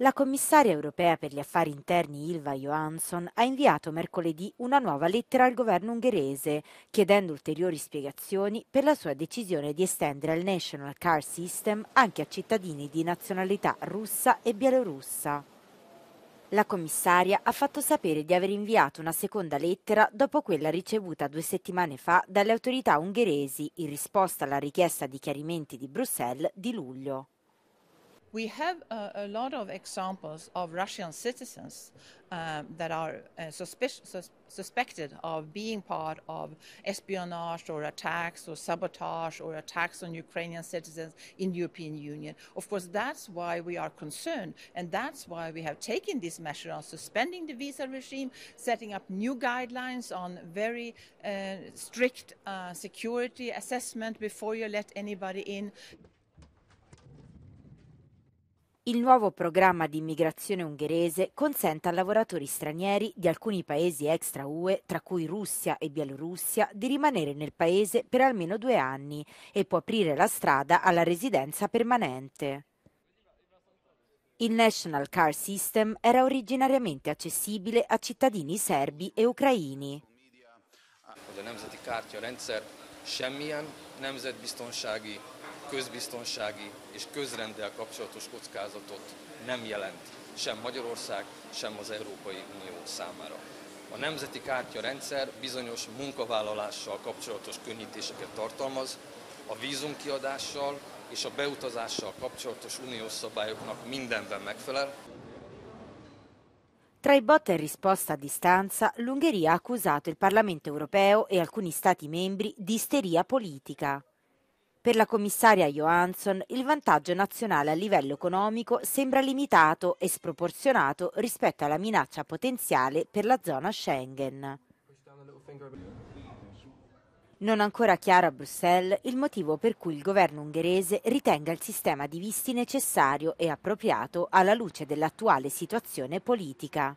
La commissaria europea per gli affari interni Ilva Johansson ha inviato mercoledì una nuova lettera al governo ungherese, chiedendo ulteriori spiegazioni per la sua decisione di estendere il National Car System anche a cittadini di nazionalità russa e bielorussa. La commissaria ha fatto sapere di aver inviato una seconda lettera dopo quella ricevuta due settimane fa dalle autorità ungheresi in risposta alla richiesta di chiarimenti di Bruxelles di luglio. we have a, a, lot of examples of Russian citizens um, that are uh, suspic- sus- suspected of being part of espionage or attacks or sabotage or attacks on Ukrainian citizens in European Union. Of course, that's why we are concerned, and that's why we have taken this measure on suspending the visa regime, setting up new guidelines on very uh, strict uh, security assessment before you let anybody in. Il nuovo programma di immigrazione ungherese consente a lavoratori stranieri di alcuni paesi extra UE, tra cui Russia e Bielorussia, di rimanere nel paese per almeno due anni e può aprire la strada alla residenza permanente. Il National Car System era originariamente accessibile a cittadini serbi e ucraini. A közbiztonsági és közrendel kapcsolatos kockázatot nem jelent sem Magyarország, sem az Európai Unió számára. A nemzeti kártyarendszer bizonyos munkavállalással kapcsolatos könnyítéseket tartalmaz, a vízumkiadással és a beutazással kapcsolatos uniós szabályoknak mindenben megfelel. Tra i bot e risposta a distanza, l'Ungheria ha accusato il Parlamento europeo e alcuni Stati membri di isteria politica. Per la commissaria Johansson il vantaggio nazionale a livello economico sembra limitato e sproporzionato rispetto alla minaccia potenziale per la zona Schengen. Non ancora chiaro a Bruxelles il motivo per cui il governo ungherese ritenga il sistema di visti necessario e appropriato alla luce dell'attuale situazione politica.